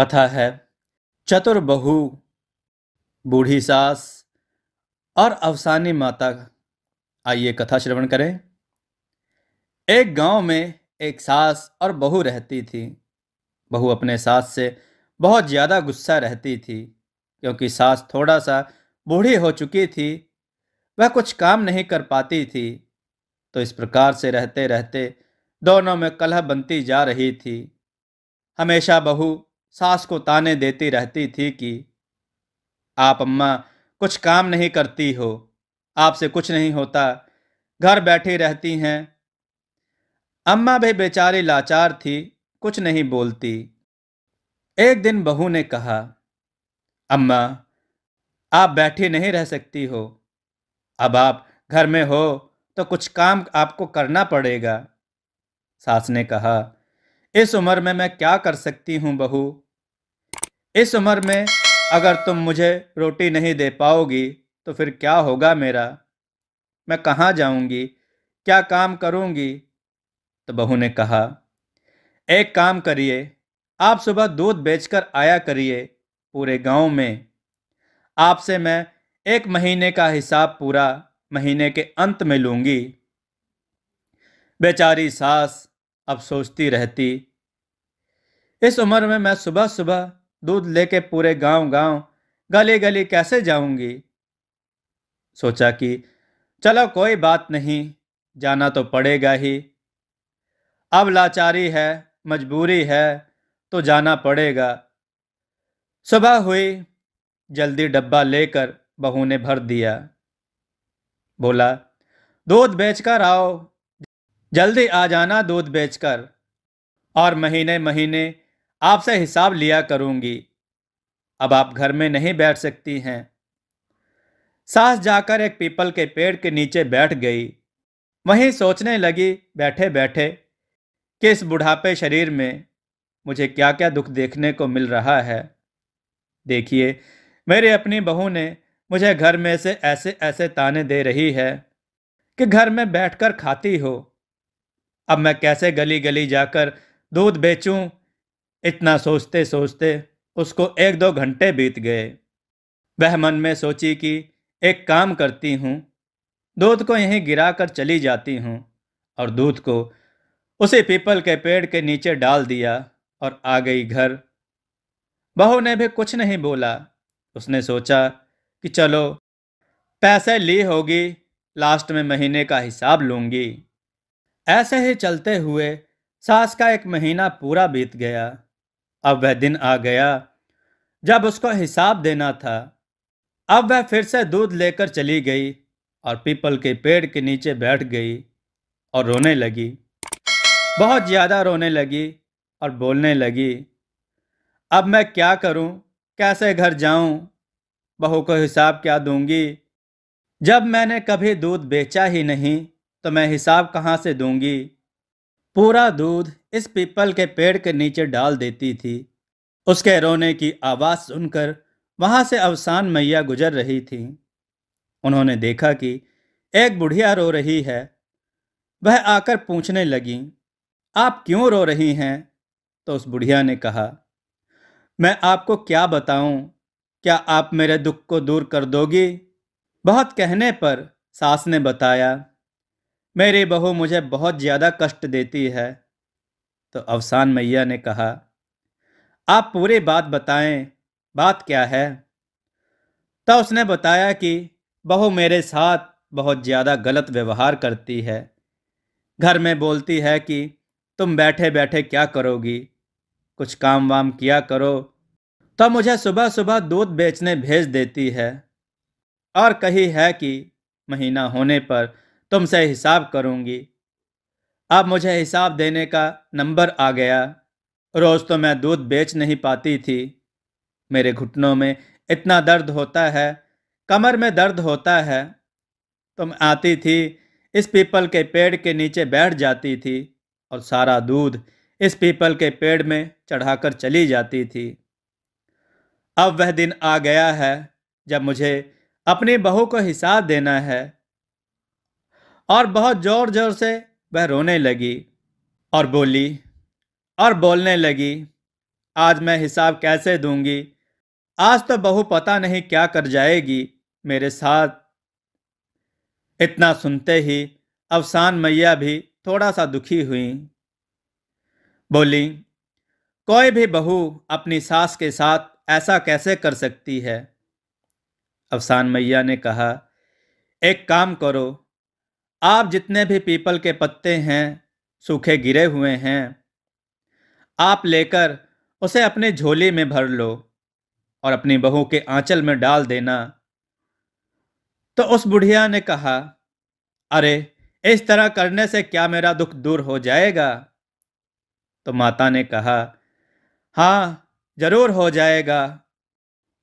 कथा है चतुर बहु बूढ़ी सास और अवसानी माता आइए कथा श्रवण करें एक गांव में एक सास और बहू रहती थी बहु अपने सास से बहुत ज़्यादा गुस्सा रहती थी क्योंकि सास थोड़ा सा बूढ़ी हो चुकी थी वह कुछ काम नहीं कर पाती थी तो इस प्रकार से रहते रहते दोनों में कलह बनती जा रही थी हमेशा बहू सास को ताने देती रहती थी कि आप अम्मा कुछ काम नहीं करती हो आपसे कुछ नहीं होता घर बैठी रहती हैं अम्मा भी बेचारी लाचार थी कुछ नहीं बोलती एक दिन बहू ने कहा अम्मा आप बैठी नहीं रह सकती हो अब आप घर में हो तो कुछ काम आपको करना पड़ेगा सास ने कहा इस उम्र में मैं क्या कर सकती हूँ बहू इस उम्र में अगर तुम मुझे रोटी नहीं दे पाओगी तो फिर क्या होगा मेरा मैं कहाँ जाऊँगी क्या काम करूँगी तो बहू ने कहा एक काम करिए आप सुबह दूध बेचकर आया करिए पूरे गांव में आपसे मैं एक महीने का हिसाब पूरा महीने के अंत में लूँगी बेचारी सास अब सोचती रहती इस उम्र में मैं सुबह सुबह दूध लेके पूरे गांव गांव गली गली कैसे जाऊंगी सोचा कि चलो कोई बात नहीं जाना तो पड़ेगा ही अब लाचारी है मजबूरी है तो जाना पड़ेगा सुबह हुई जल्दी डब्बा लेकर बहू ने भर दिया बोला दूध बेचकर आओ जल्दी आ जाना दूध बेचकर और महीने महीने आपसे हिसाब लिया करूंगी अब आप घर में नहीं बैठ सकती हैं सास जाकर एक पीपल के पेड़ के नीचे बैठ गई वहीं सोचने लगी बैठे बैठे कि इस बुढ़ापे शरीर में मुझे क्या क्या दुख देखने को मिल रहा है देखिए मेरी अपनी बहू ने मुझे घर में से ऐसे ऐसे ताने दे रही है कि घर में बैठकर खाती हो अब मैं कैसे गली गली जाकर दूध बेचूं? इतना सोचते सोचते उसको एक दो घंटे बीत गए वह मन में सोची कि एक काम करती हूँ दूध को यहीं गिरा कर चली जाती हूँ और दूध को उसी पीपल के पेड़ के नीचे डाल दिया और आ गई घर बहू ने भी कुछ नहीं बोला उसने सोचा कि चलो पैसे ली होगी लास्ट में महीने का हिसाब लूंगी ऐसे ही चलते हुए सास का एक महीना पूरा बीत गया अब वह दिन आ गया जब उसको हिसाब देना था अब वह फिर से दूध लेकर चली गई और पीपल के पेड़ के नीचे बैठ गई और रोने लगी बहुत ज़्यादा रोने लगी और बोलने लगी अब मैं क्या करूं? कैसे घर जाऊं? बहू को हिसाब क्या दूंगी जब मैंने कभी दूध बेचा ही नहीं तो मैं हिसाब कहाँ से दूंगी पूरा दूध इस पीपल के पेड़ के नीचे डाल देती थी उसके रोने की आवाज़ सुनकर वहाँ से अवसान मैया गुजर रही थी उन्होंने देखा कि एक बुढ़िया रो रही है वह आकर पूछने लगी आप क्यों रो रही हैं तो उस बुढ़िया ने कहा मैं आपको क्या बताऊं? क्या आप मेरे दुख को दूर कर दोगी बहुत कहने पर सास ने बताया मेरी बहू मुझे बहुत ज़्यादा कष्ट देती है तो अवसान मैया ने कहा आप पूरी बात बताएं बात क्या है तो उसने बताया कि बहू मेरे साथ बहुत ज़्यादा गलत व्यवहार करती है घर में बोलती है कि तुम बैठे बैठे क्या करोगी कुछ काम वाम किया करो तो मुझे सुबह सुबह दूध बेचने भेज देती है और कही है कि महीना होने पर तुमसे हिसाब करूँगी अब मुझे हिसाब देने का नंबर आ गया रोज़ तो मैं दूध बेच नहीं पाती थी मेरे घुटनों में इतना दर्द होता है कमर में दर्द होता है तुम आती थी इस पीपल के पेड़ के नीचे बैठ जाती थी और सारा दूध इस पीपल के पेड़ में चढ़ाकर चली जाती थी अब वह दिन आ गया है जब मुझे अपनी बहू को हिसाब देना है और बहुत ज़ोर ज़ोर से वह रोने लगी और बोली और बोलने लगी आज मैं हिसाब कैसे दूंगी आज तो बहू पता नहीं क्या कर जाएगी मेरे साथ इतना सुनते ही अफसान मैया भी थोड़ा सा दुखी हुई बोली कोई भी बहू अपनी सास के साथ ऐसा कैसे कर सकती है अफसान मैया ने कहा एक काम करो आप जितने भी पीपल के पत्ते हैं सूखे गिरे हुए हैं आप लेकर उसे अपने झोले में भर लो और अपनी बहू के आंचल में डाल देना तो उस बुढ़िया ने कहा अरे इस तरह करने से क्या मेरा दुख दूर हो जाएगा तो माता ने कहा हाँ जरूर हो जाएगा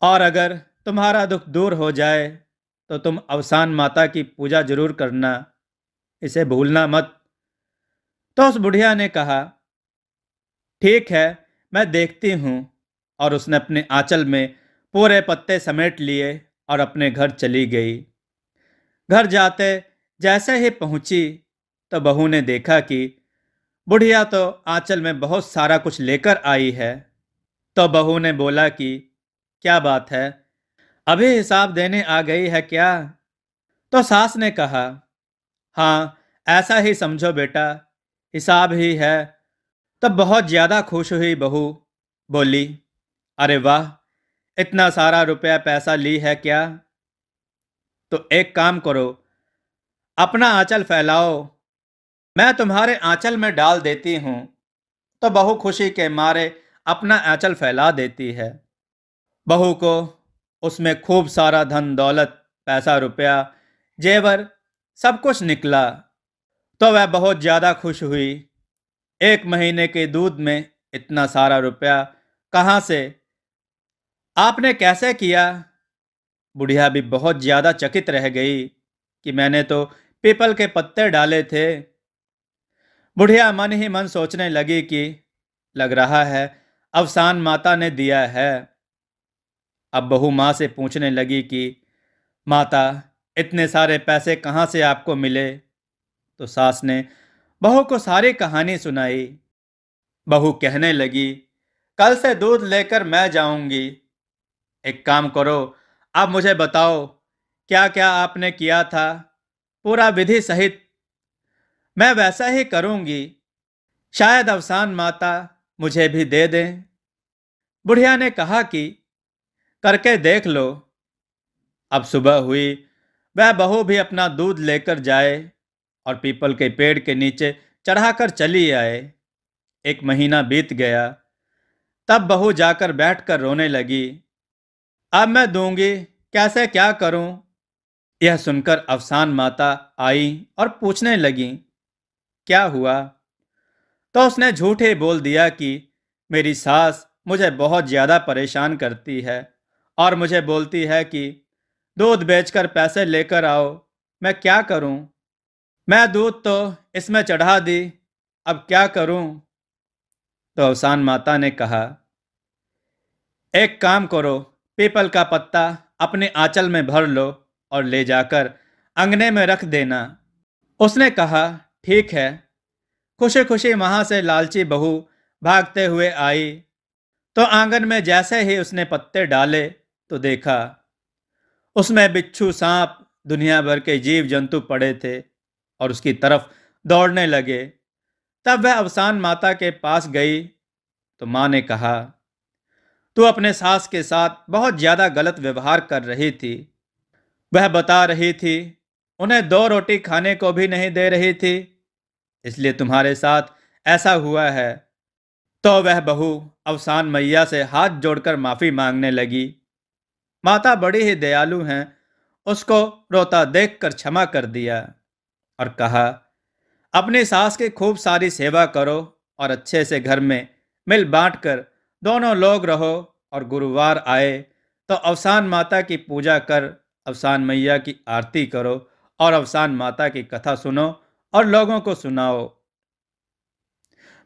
और अगर तुम्हारा दुख दूर हो जाए तो तुम अवसान माता की पूजा जरूर करना इसे भूलना मत तो उस बुढ़िया ने कहा ठीक है मैं देखती हूँ और उसने अपने आंचल में पूरे पत्ते समेट लिए और अपने घर चली गई घर जाते जैसे ही पहुंची तो बहू ने देखा कि बुढ़िया तो आंचल में बहुत सारा कुछ लेकर आई है तो बहू ने बोला कि क्या बात है अभी हिसाब देने आ गई है क्या तो सास ने कहा हाँ ऐसा ही समझो बेटा हिसाब ही है तब बहुत ज़्यादा खुश हुई बहू बोली अरे वाह इतना सारा रुपया पैसा ली है क्या तो एक काम करो अपना आंचल फैलाओ मैं तुम्हारे आंचल में डाल देती हूँ तो बहू खुशी के मारे अपना आंचल फैला देती है बहू को उसमें खूब सारा धन दौलत पैसा रुपया जेवर सब कुछ निकला तो वह बहुत ज़्यादा खुश हुई एक महीने के दूध में इतना सारा रुपया कहाँ से आपने कैसे किया बुढ़िया भी बहुत ज़्यादा चकित रह गई कि मैंने तो पीपल के पत्ते डाले थे बुढ़िया मन ही मन सोचने लगी कि लग रहा है अवसान माता ने दिया है अब बहू माँ से पूछने लगी कि माता इतने सारे पैसे कहाँ से आपको मिले तो सास ने बहू को सारी कहानी सुनाई बहू कहने लगी कल से दूध लेकर मैं जाऊंगी एक काम करो आप मुझे बताओ क्या क्या आपने किया था पूरा विधि सहित मैं वैसा ही करूंगी शायद अवसान माता मुझे भी दे दें बुढ़िया ने कहा कि करके देख लो अब सुबह हुई वह बहू भी अपना दूध लेकर जाए और पीपल के पेड़ के नीचे चढ़ाकर चली आए एक महीना बीत गया तब बहू जाकर बैठकर रोने लगी अब मैं दूंगी कैसे क्या करूं? यह सुनकर अफसान माता आई और पूछने लगी क्या हुआ तो उसने झूठ ही बोल दिया कि मेरी सास मुझे बहुत ज़्यादा परेशान करती है और मुझे बोलती है कि दूध बेचकर पैसे लेकर आओ मैं क्या करूं? मैं दूध तो इसमें चढ़ा दी अब क्या करूं? तो अवसान माता ने कहा एक काम करो पीपल का पत्ता अपने आंचल में भर लो और ले जाकर अंगने में रख देना उसने कहा ठीक है खुशी खुशी वहां से लालची बहू भागते हुए आई तो आंगन में जैसे ही उसने पत्ते डाले तो देखा उसमें बिच्छू सांप दुनिया भर के जीव जंतु पड़े थे और उसकी तरफ दौड़ने लगे तब वह अवसान माता के पास गई तो माँ ने कहा तू अपने सास के साथ बहुत ज़्यादा गलत व्यवहार कर रही थी वह बता रही थी उन्हें दो रोटी खाने को भी नहीं दे रही थी इसलिए तुम्हारे साथ ऐसा हुआ है तो वह बहू अवसान मैया से हाथ जोड़कर माफ़ी मांगने लगी माता बड़ी ही दयालु हैं उसको रोता देखकर क्षमा कर दिया और कहा अपनी सास की खूब सारी सेवा करो और अच्छे से घर में मिल बांट कर दोनों लोग रहो और गुरुवार आए तो अवसान माता की पूजा कर अवसान मैया की आरती करो और अवसान माता की कथा सुनो और लोगों को सुनाओ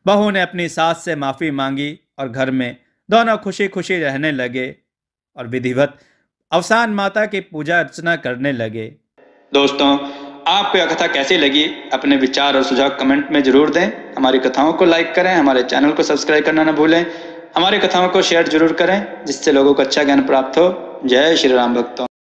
बहू ने अपनी सास से माफ़ी मांगी और घर में दोनों खुशी खुशी रहने लगे और विधिवत अवसान माता की पूजा अर्चना करने लगे दोस्तों आपको यह कथा कैसी लगी अपने विचार और सुझाव कमेंट में जरूर दें हमारी कथाओं को लाइक करें हमारे चैनल को सब्सक्राइब करना न भूलें हमारी कथाओं को शेयर जरूर करें जिससे लोगों को अच्छा ज्ञान प्राप्त हो जय श्री राम भक्तों